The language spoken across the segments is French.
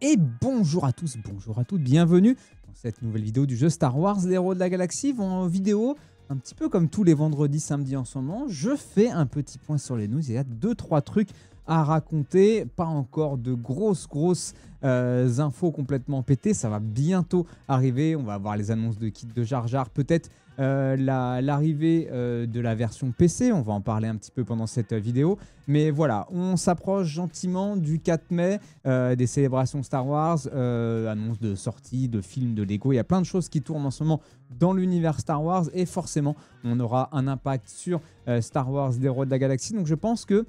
Et bonjour à tous, bonjour à toutes, bienvenue dans cette nouvelle vidéo du jeu Star Wars Les Héros de la Galaxie. En vidéo, un petit peu comme tous les vendredis, samedis en ce moment, je fais un petit point sur les news. Il y a 2-3 trucs à raconter, pas encore de grosses, grosses euh, infos complètement pétées. Ça va bientôt arriver. On va avoir les annonces de kits de Jar Jar, peut-être euh, l'arrivée euh, de la version PC, on va en parler un petit peu pendant cette euh, vidéo, mais voilà, on s'approche gentiment du 4 mai, des célébrations Star Wars, annonce de sortie, de films, de Lego, il y a plein de choses qui tournent en ce moment dans l'univers Star Wars, et forcément, on aura un impact sur Star Wars des Rois de la Galaxie, donc je pense que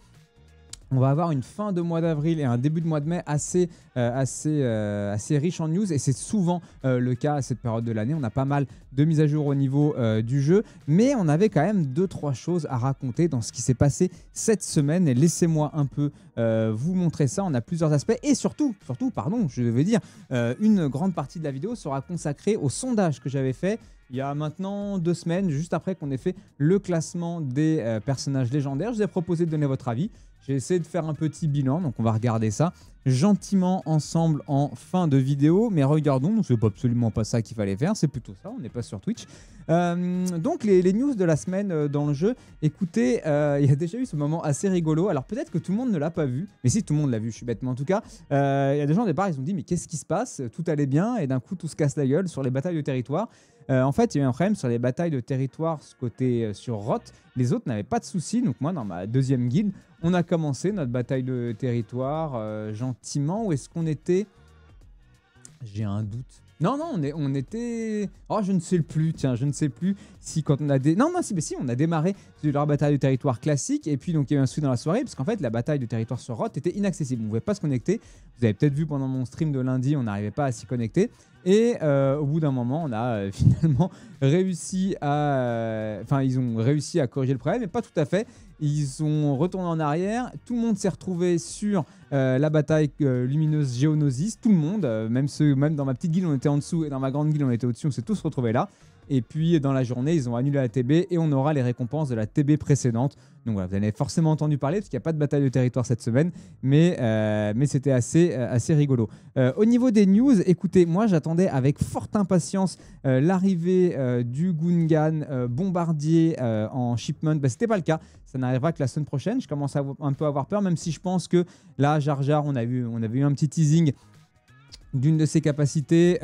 on va avoir une fin de mois d'avril et un début de mois de mai assez, euh, assez, euh, assez riche en news. Et c'est souvent euh, le cas à cette période de l'année. On a pas mal de mises à jour au niveau du jeu. Mais on avait quand même deux, trois choses à raconter dans ce qui s'est passé cette semaine. Et laissez-moi un peu vous montrer ça. On a plusieurs aspects. Et surtout, surtout pardon, je vais dire, une grande partie de la vidéo sera consacrée au sondage que j'avais fait il y a maintenant deux semaines, juste après qu'on ait fait le classement des personnages légendaires. Je vous ai proposé de donner votre avis. J'ai essayé de faire un petit bilan, donc on va regarder ça gentiment ensemble en fin de vidéo. Mais regardons, c'est pas absolument pas ça qu'il fallait faire, c'est plutôt ça, on n'est pas sur Twitch. Euh, donc les, news de la semaine euh, dans le jeu, écoutez, euh, il y a déjà eu ce moment assez rigolo. Alors peut-être que tout le monde ne l'a pas vu, mais si tout le monde l'a vu, je suis bête, mais en tout cas, il y a des gens au départ, ils ont dit mais qu'est-ce qui se passe Tout allait bien et d'un coup tout se casse la gueule sur les batailles de territoire. en fait, il y a un problème sur les batailles de territoire ce côté sur Rotte. Les autres n'avaient pas de soucis. Donc moi, dans ma deuxième guide, on a commencé notre bataille de territoire. Où est-ce qu'on était... J'ai un doute. Non, non, on, est, on était... Oh, je ne sais plus, tiens, je ne sais plus si quand on a... Dé... Non, non, si, mais si, on a démarré de la bataille de territoire classique, et puis donc il y a eu un souci dans la soirée, parce qu'en fait, la bataille de territoire sur Roth était inaccessible, on ne pouvait pas se connecter. Vous avez peut-être vu pendant mon stream de lundi, on n'arrivait pas à s'y connecter. Et euh, au bout d'un moment, on a euh, finalement réussi à... Enfin, ils ont réussi à corriger le problème, mais pas tout à fait. Ils ont retourné en arrière. Tout le monde s'est retrouvé sur euh, la bataille euh, lumineuse Géonosis. Tout le monde, euh, même ceux, même dans ma petite guilde, on était en dessous et dans ma grande guilde, on était au-dessus. On s'est tous retrouvés là. Et puis dans la journée, ils ont annulé la TB et on aura les récompenses de la TB précédente. Donc vous en avez forcément entendu parler parce qu'il n'y a pas de bataille de territoire cette semaine, mais, euh, mais c'était assez, euh, assez rigolo. Euh, au niveau des news, écoutez, moi j'attendais avec forte impatience l'arrivée du Gungan bombardier en shipment. ce bah, c'était pas le cas, ça n'arrivera que la semaine prochaine. Je commence à un peu avoir peur, même si je pense que là, Jar Jar, on, a vu, on avait eu un petit teasing d'une de ses capacités.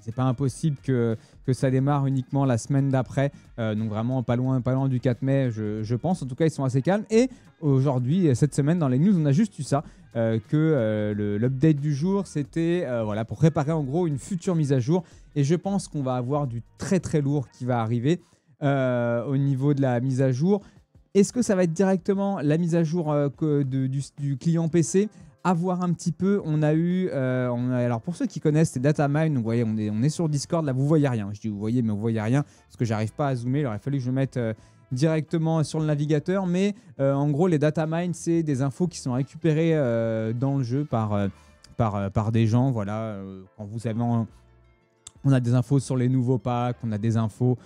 c'est pas impossible que ça démarre uniquement la semaine d'après. Euh, donc vraiment pas loin, pas loin du 4 mai, je, pense. En tout cas, ils sont assez calmes. Et aujourd'hui, cette semaine, dans les news, on a juste eu ça. Euh, que euh, l'update du jour, c'était voilà, pour préparer en gros une future mise à jour. Et je pense qu'on va avoir du très très lourd qui va arriver au niveau de la mise à jour. Est-ce que ça va être directement la mise à jour que de, du client PC avoir un petit peu. On a eu, euh, alors pour ceux qui connaissent, c'est Datamine. Vous voyez, on est, on sur Discord. Là, vous voyez rien. Je dis vous voyez, mais vous voyez rien parce que j'arrive pas à zoomer. Il aurait fallu que je mette euh, directement sur le navigateur. Mais euh, en gros, les Datamine, c'est des infos qui sont récupérées dans le jeu par, par, des gens. Voilà, quand vous avez on a des infos sur les nouveaux packs, on a des infos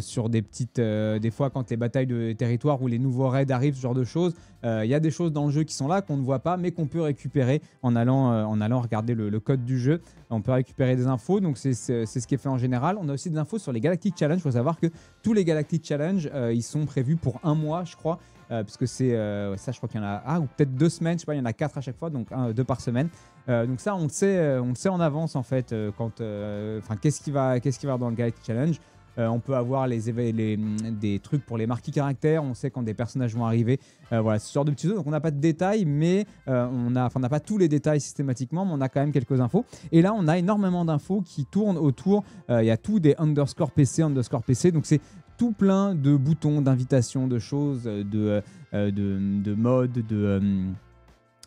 sur des petites. des fois, quand les batailles de territoire ou les nouveaux raids arrivent, ce genre de choses, il euh, y a des choses dans le jeu qui sont là qu'on ne voit pas, mais qu'on peut récupérer en allant, euh, en allant regarder le, code du jeu. On peut récupérer des infos, donc c'est ce qui est fait en général. On a aussi des infos sur les Galactic Challenge. Il faut savoir que tous les Galactic Challenge, euh, ils sont prévus pour un mois, je crois. parce que c'est ça je crois qu'il y en a ah, ou peut-être deux semaines je sais pas il y en a quatre à chaque fois donc deux par semaine donc ça on le sait on sait en avance en fait quand enfin qu'est-ce qui va qu'est-ce qui va dans le Galactic Challenge euh, on peut avoir les, mm, des trucs pour les marquis caractères. On sait quand des personnages vont arriver. Euh, voilà, ce genre de petits trucs. Donc on n'a pas de détails, mais euh, on n'a pas tous les détails systématiquement, mais on a quand même quelques infos. Et là, on a énormément d'infos qui tournent autour. Il y a tout des underscore PC, underscore PC. Donc c'est tout plein de boutons, d'invitations, de choses, de, de, de modes, de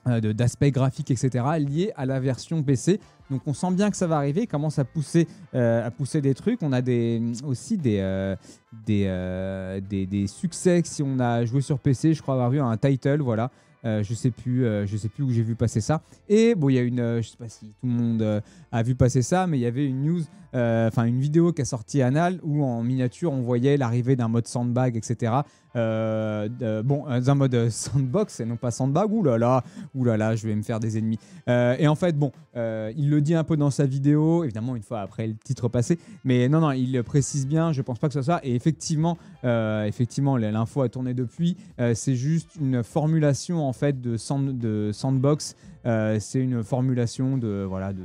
euh, d'aspects graphiques etc., liés à la version PC. Donc on sent bien que ça va arriver, commence à pousser, euh, à pousser des trucs. On a des, aussi des, euh, des, des, succès si on a joué sur PC, je crois avoir vu un title, voilà, euh, je sais plus, euh, je sais plus où j'ai vu passer ça. Et bon, il y a une, euh, je sais pas si tout le monde a vu passer ça, mais il y avait une news, enfin une vidéo qui a sorti Anal où en miniature on voyait l'arrivée d'un mode sandbag, etc. bon, un mode sandbox et non pas sandbag. Ouh là là, ouh là là, je vais me faire des ennemis. et en fait, bon, il le dit un peu dans sa vidéo, évidemment une fois après le titre passé, mais non non, il précise bien. Je pense pas que ce soit Et effectivement, effectivement, l'info a tourné depuis. c'est juste une formulation en en fait de, de sandbox. Euh, c'est une formulation de voilà de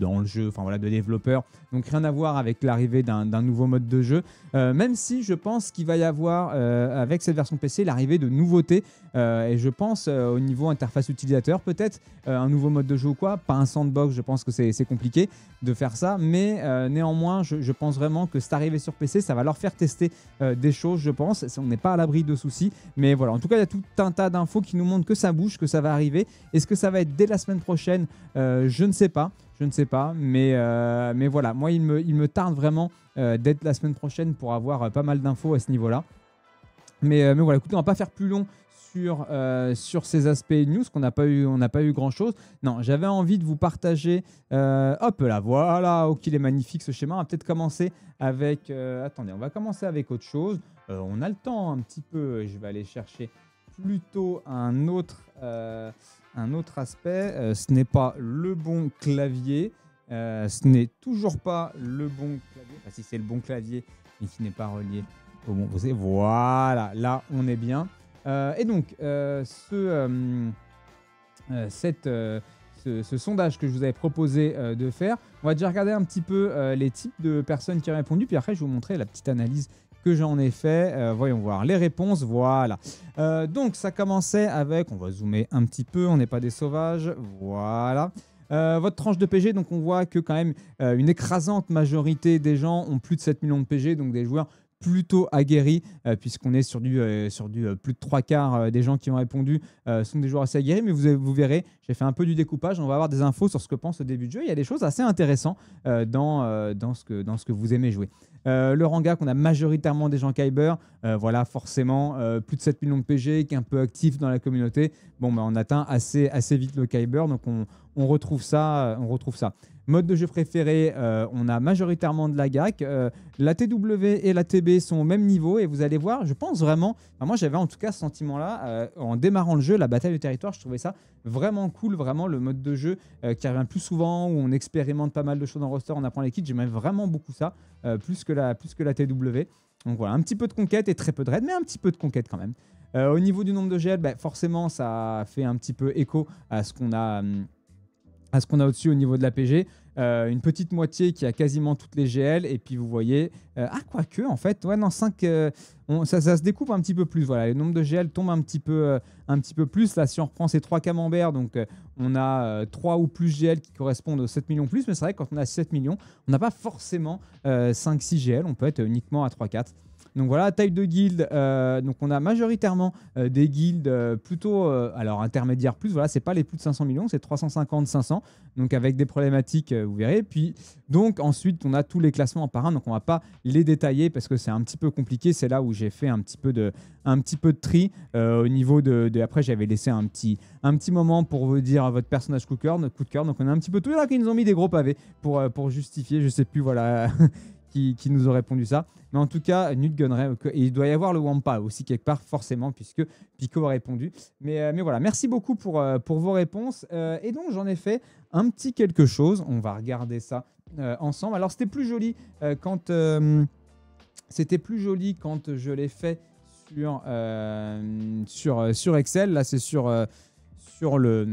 dans le jeu, enfin voilà, de développeurs. Donc rien à voir avec l'arrivée d'un nouveau mode de jeu. Euh, même si je pense qu'il va y avoir euh, avec cette version PC l'arrivée de nouveautés. Euh, et je pense au niveau interface utilisateur, peut-être un nouveau mode de jeu ou quoi. Pas un sandbox, je pense que c'est compliqué de faire ça. Mais néanmoins, je, je, pense vraiment que cette arrivée sur PC, ça va leur faire tester des choses, je pense. On n'est pas à l'abri de soucis. Mais voilà, en tout cas, il y a tout un tas d'infos qui nous montrent que ça bouge, que ça va arriver. Est-ce que ça va être dès la semaine prochaine Je ne sais pas. Je ne sais pas, mais, euh, mais voilà. Moi, il me, il me tarde vraiment euh, d'être la semaine prochaine pour avoir euh, pas mal d'infos à ce niveau-là. Mais, mais voilà, écoutez, on va pas faire plus long sur, sur ces aspects news qu'on n'a pas eu on n'a pas eu grand chose. Non, j'avais envie de vous partager. hop là, voilà. Ok, il est magnifique ce schéma. On va peut-être commencer avec. attendez, on va commencer avec autre chose. on a le temps un petit peu. Je vais aller chercher plutôt un autre euh, un autre aspect, euh, ce n'est pas le bon clavier, euh, ce n'est toujours pas le bon clavier, si c'est le bon clavier, mais qui n'est pas relié au bon posé. Voilà, là on est bien. et donc, ce, cette, ce, sondage que je vous avais proposé de faire, on va déjà regarder un petit peu les types de personnes qui ont répondu, puis après je vais vous montrer la petite analyse que j'en ai fait. Euh, voyons voir les réponses. Voilà. Euh, donc ça commençait avec, on va zoomer un petit peu, on n'est pas des sauvages. Voilà. Euh, votre tranche de PG, donc on voit que quand même une écrasante majorité des gens ont plus de 7 millions de PG, donc des joueurs plutôt aguerris, puisqu'on est sur du, sur du plus de trois quarts des gens qui ont répondu sont des joueurs assez aguerris. Mais vous, vous verrez, j'ai fait un peu du découpage. On va avoir des infos sur ce que pense au début de jeu. Il y a des choses assez intéressantes dans, dans, ce que, dans ce que vous aimez jouer. Euh, le Ranga, qu'on a majoritairement des gens Kyber, euh, voilà, forcément, euh, plus de 7 millions de PG, qui est un peu actif dans la communauté. Bon, bah, on atteint assez, assez vite le Kyber, donc on, on retrouve ça. On retrouve ça. Mode de jeu préféré, euh, on a majoritairement de la GAC. Euh, la TW et la TB sont au même niveau et vous allez voir, je pense vraiment, moi j'avais en tout cas ce sentiment-là, euh, en démarrant le jeu, la bataille du territoire, je trouvais ça vraiment cool, vraiment le mode de jeu qui revient plus souvent, où on expérimente pas mal de choses en roster, on apprend les kits, j'aimais vraiment beaucoup ça, plus, que la, plus que la TW. Donc voilà, un petit peu de conquête et très peu de raid, mais un petit peu de conquête quand même. au niveau du nombre de GL, ben, forcément ça fait un petit peu écho à ce qu'on a... Hum, à ce qu'on a au-dessus au niveau de l'APG euh, une petite moitié qui a quasiment toutes les GL, et puis vous voyez, euh, ah quoique en fait, ouais non, 5, euh, ça, ça, se découpe un petit peu plus, voilà, le nombre de GL tombe un petit peu, euh, un petit peu plus, là si on reprend ces 3 camemberts, donc on a 3 ou plus GL qui correspondent aux 7 millions plus, mais c'est vrai que quand on a 7 millions, on n'a pas forcément 5-6 GL, on peut être uniquement à 3-4. Donc voilà, taille de guild. Euh, donc on a majoritairement euh, des guildes euh, plutôt, alors intermédiaires plus, voilà, c'est pas les plus de 500 millions, c'est 350, 500. Donc avec des problématiques, vous verrez. Puis donc ensuite, on a tous les classements en par Donc on va pas les détailler parce que c'est un petit peu compliqué. C'est là où j'ai fait un petit peu de, un petit peu de tri au niveau de, après j'avais laissé un petit, un petit moment pour vous dire à votre personnage coup de cœur. Coup de Donc on a un petit peu tout là qu'ils nous ont mis des gros pavés pour, pour justifier. Je sais plus, voilà qui, nous ont répondu ça. Mais en tout cas, Newt il doit y avoir le Wampa aussi quelque part, forcément, puisque Pico a répondu. Mais, euh, mais voilà, merci beaucoup pour, euh, pour vos réponses. Euh, et donc, j'en ai fait un petit quelque chose. On va regarder ça ensemble. Alors, c'était plus joli quand. c'était plus joli quand je l'ai fait sur, sur, sur Excel. Là, c'est sur le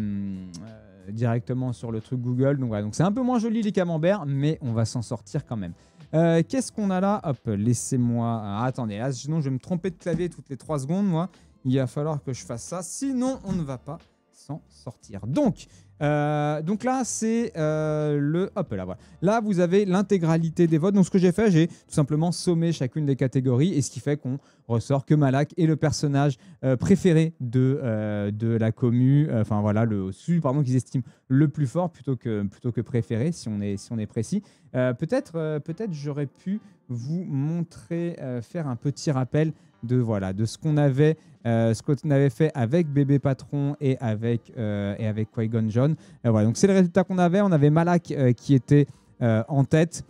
euh, directement sur le truc Google. Donc voilà, donc c'est un peu moins joli les camemberts, mais on va s'en sortir quand même. Euh, qu'est-ce qu'on a là Hop, laissez-moi. Ah, attendez, là, sinon je vais me tromper de clavier toutes les trois secondes, moi. Il va falloir que je fasse ça, sinon on ne va pas s'en sortir. Donc, euh, donc là, c'est euh, le. Hop là, voilà. Là, vous avez l'intégralité des votes. Donc, ce que j'ai fait, j'ai tout simplement sommé chacune des catégories et ce qui fait qu'on ressort que Malak est le personnage euh, préféré de, de la commu. Enfin, voilà, le celui, pardon, qu'ils estiment le plus fort plutôt que, plutôt que préféré, si on est, si on est précis. peut-être peut-être j'aurais pu vous montrer, euh, faire un petit rappel de, voilà, de ce qu'on avait, euh, ce avait fait avec Bébé Patron et avec, euh, et avec Qui-Gon John. voilà, donc c'est le résultat qu'on avait. On avait Malak qui était en tête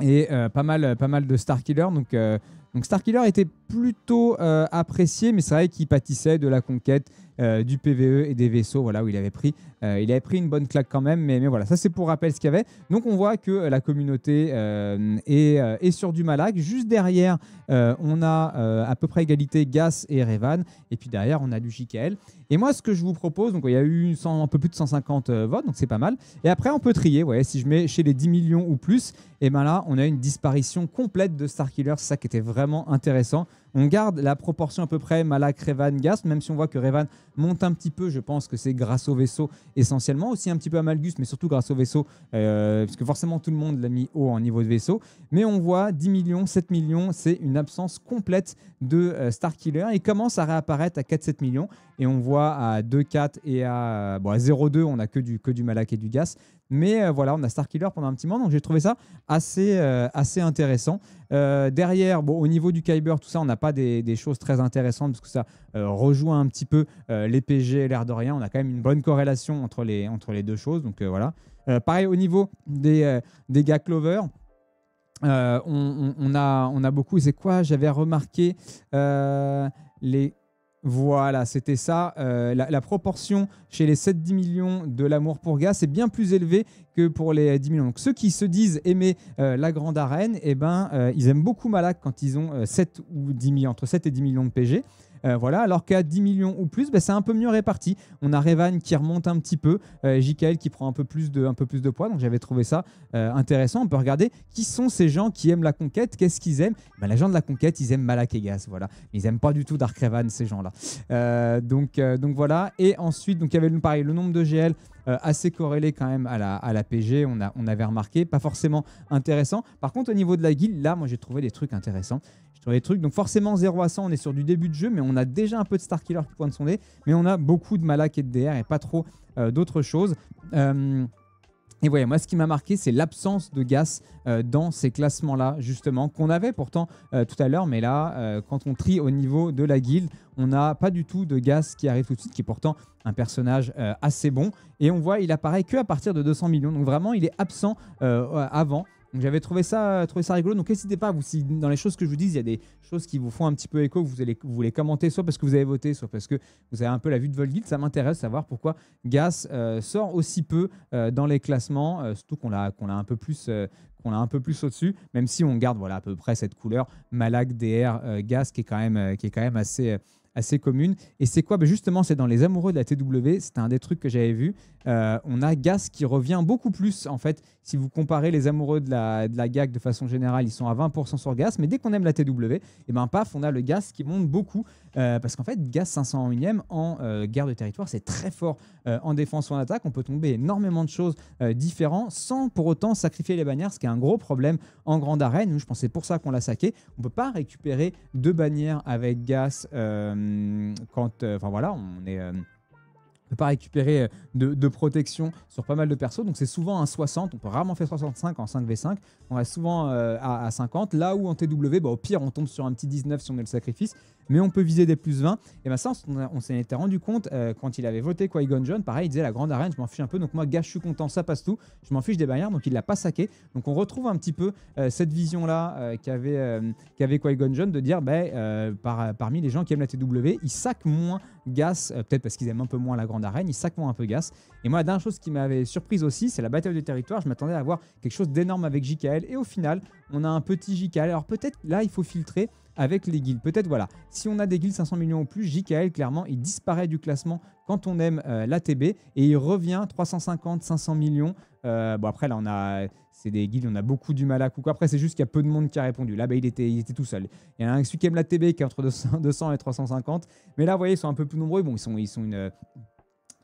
et pas, mal, pas mal de Starkiller. Donc, donc Starkiller était plutôt euh, apprécié, mais c'est vrai qu'il pâtissait de la conquête euh, du PVE et des vaisseaux, voilà, où il avait pris, euh, il avait pris une bonne claque quand même, mais, mais voilà, ça c'est pour rappel ce qu'il y avait. Donc on voit que la communauté est, sur du malac. Juste derrière, on a à peu près égalité Gas et Revan, et puis derrière, on a du JKL. Et moi, ce que je vous propose, donc il y a eu un peu plus de 150 votes, donc c'est pas mal. Et après, on peut trier, ouais, si je mets chez les 10 millions ou plus, et bien là, on a une disparition complète de Starkiller, c'est ça qui était vraiment intéressant. On garde la proportion à peu près Malak, Revan, gas même si on voit que Revan monte un petit peu. Je pense que c'est grâce au vaisseau essentiellement, aussi un petit peu à Malgus, mais surtout grâce au vaisseau, euh, parce puisque forcément tout le monde l'a mis haut en niveau de vaisseau. Mais on voit 10 millions, 7 millions, c'est une absence complète de star euh, Starkiller. Il commence à réapparaître à 4-7 millions, et on voit à 2-4 et à, bon, 0-2, on a que du, que du Malak et du Gas. Mais euh, voilà, on a Starkiller pendant un petit moment, donc j'ai trouvé ça assez, assez intéressant. Euh, derrière, bon, au niveau du Kyber, tout ça, on n'a pas des, choses très intéressantes parce que ça euh, rejoint un petit peu l'EPG euh, les l'air de rien. On a quand même une bonne corrélation entre les, entre les deux choses. Donc voilà. pareil au niveau des, des gars Clover. On, a, on a beaucoup. C'est quoi J'avais remarqué les voilà, c'était ça. Euh, la, proportion chez les 7-10 millions de l'amour pour gars, c'est bien plus élevé que pour les 10 millions. Donc ceux qui se disent aimer euh, la grande arène, eh ben, euh, ils aiment beaucoup Malak quand ils ont 7 ou 10 millions, entre 7 et 10 millions de PG. Euh, voilà, alors qu'à 10 millions ou plus, ben, c'est un peu mieux réparti. On a Revan qui remonte un petit peu, euh, JKL qui prend un peu plus de, un peu plus de poids, donc j'avais trouvé ça euh, intéressant. On peut regarder qui sont ces gens qui aiment la conquête, qu'est-ce qu'ils aiment ben, Les gens de la conquête, ils aiment Malak voilà. ils n'aiment pas du tout Dark Revan, ces gens-là. donc, donc voilà, et ensuite, donc il y avait pareil, le nombre de GL, euh, assez corrélé quand même à la, à la PG, on, a, on avait remarqué, pas forcément intéressant. Par contre, au niveau de la guilde, là, moi j'ai trouvé des trucs intéressants. J'ai trouvé des trucs, donc forcément 0 à 100, on est sur du début de jeu, mais on a déjà un peu de Starkiller qui pointe son nez, mais on a beaucoup de Malak et de DR et pas trop euh, d'autres choses. Euh, et voyez, moi, ce qui m'a marqué, c'est l'absence de gas euh, dans ces classements-là, justement, qu'on avait pourtant euh, tout à l'heure, mais là, euh, quand on trie au niveau de la guilde, on n'a pas du tout de gas qui arrive tout de suite, qui est pourtant un personnage assez bon. Et on voit, il apparaît que à partir de 200 millions, donc vraiment, il est absent avant. Donc j'avais trouvé ça, ça rigolo. Donc n'hésitez pas, vous, si dans les choses que je vous dis, il y a des choses qui vous font un petit peu écho, vous, allez, vous voulez commenter, soit parce que vous avez voté, soit parce que vous avez un peu la vue de Vol Ça m'intéresse savoir pourquoi Gas euh, sort aussi peu euh, dans les classements, euh, surtout qu'on l'a qu'on un peu plus qu'on a un peu plus au-dessus, même si on garde voilà à peu près cette couleur Malak DR Gas qui est quand même qui est quand même assez assez commune. Et c'est quoi ben, Justement, c'est dans Les Amoureux de la TW, c'était un des trucs que j'avais vu. Euh, on a Gas qui revient beaucoup plus, en fait. Si vous comparez Les Amoureux de la, de la GAC de façon générale, ils sont à 20% sur Gas, mais dès qu'on aime la TW, et eh ben paf, on a le Gas qui monte beaucoup. Euh, parce qu'en fait, Gaz 501ème en euh, guerre de territoire, c'est très fort euh, en défense ou en attaque. On peut tomber énormément de choses différentes sans pour autant sacrifier les bannières, ce qui est un gros problème en grande arène. Je pense c'est pour ça qu'on l'a saqué. On peut pas récupérer deux bannières avec Gaz quand. Enfin voilà, on est ne peut pas récupérer de, protection sur pas mal de persos. Donc c'est souvent un 60. On peut rarement faire 65 en 5v5. On reste souvent à, 50. Là où en TW, bah, au pire, on tombe sur un petit 19 si on est le sacrifice mais on peut viser des plus 20. Et bien ça, on, s'en était rendu compte euh, quand il avait voté Qui-Gon John. Pareil, il disait la grande arène, je m'en fiche un peu. Donc moi, gars, je suis content, ça passe tout. Je m'en fiche des barrières, donc il l'a pas saqué. Donc on retrouve un petit peu euh, cette vision-là euh, qu'avait avait qui John de dire ben, par, parmi les gens qui aiment la TW, ils saquent moins Gas, peut-être parce qu'ils aiment un peu moins la grande arène, ils saquent moins un peu Gas. Et moi, la dernière chose qui m'avait surprise aussi, c'est la bataille du territoire. Je m'attendais à avoir quelque chose d'énorme avec JKL. Et au final, on a un petit JKL. Alors peut-être là, il faut filtrer avec les guilds. Peut-être voilà, si on a des guilds 500 millions ou plus, JKL, clairement, il disparaît du classement quand on aime euh, la l'ATB et il revient 350, 500 millions. Euh, bon, après, là, on a. C'est des guilds, on a beaucoup du mal à coucou. Après, c'est juste qu'il y a peu de monde qui a répondu. Là, bah, il, était, il était tout seul. Il y en a un, celui qui aime l'ATB qui est entre 200, et 350. Mais là, vous voyez, ils sont un peu plus nombreux. Bon, ils sont, ils sont une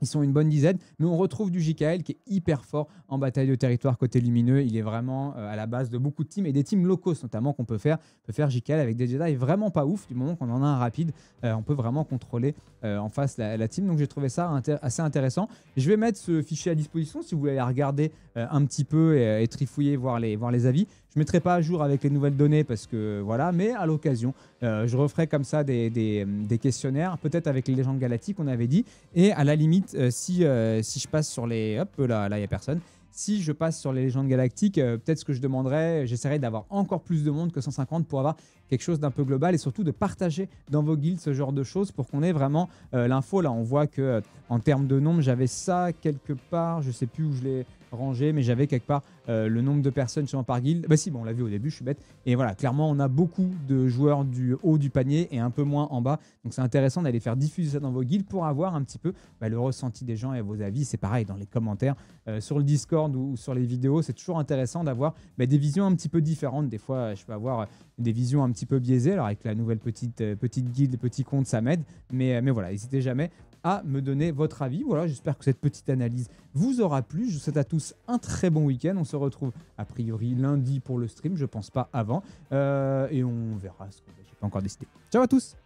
ils sont une bonne dizaine, mais on retrouve du JKL qui est hyper fort en bataille de territoire côté lumineux. Il est vraiment euh, à la base de beaucoup de teams et des teams locaux notamment qu'on peut faire. On peut faire JKL avec des Jedi vraiment pas ouf. Du moment qu'on en a un rapide, euh, on peut vraiment contrôler euh, en face la, team. Donc j'ai trouvé ça assez intéressant. Je vais mettre ce fichier à disposition si vous voulez aller regarder un petit peu et, trifouiller, voir les, voir les avis. Je ne mettrai pas à jour avec les nouvelles données parce que voilà, mais à l'occasion, euh, je referai comme ça des, questionnaires, peut-être avec les légendes galactiques, on avait dit. Et à la limite, euh, si, euh, si je passe sur les. Hop, là, là, il n'y a personne. Si je passe sur les légendes galactiques, peut-être ce que je demanderais, j'essaierai d'avoir encore plus de monde que 150 pour avoir quelque chose d'un peu global et surtout de partager dans vos guilds ce genre de choses pour qu'on ait vraiment l'info. Là, on voit que en termes de nombre, j'avais ça quelque part, je sais plus où je l'ai rangé, mais j'avais quelque part euh, le nombre de personnes sur par guild. Bah si, bon, on l'a vu au début, je suis bête. Et voilà, clairement, on a beaucoup de joueurs du haut du panier et un peu moins en bas. Donc c'est intéressant d'aller faire diffuser ça dans vos guilds pour avoir un petit peu bah, le ressenti des gens et vos avis. C'est pareil dans les commentaires, euh, sur le Discord ou, sur les vidéos. C'est toujours intéressant d'avoir bah, des visions un petit peu différentes. Des fois, je peux avoir euh, des visions un petit peu biaisées. Alors avec la nouvelle petite, petite guilde, petit compte, ça m'aide. Mais, mais voilà, n'hésitez jamais à me donner votre avis. Voilà, j'espère que cette petite analyse vous aura plu. Je vous souhaite à tous un très bon week-end. On se retrouve a priori lundi pour le stream, je pense pas avant. Euh, et on verra ce que J'ai pas encore décidé. Ciao à tous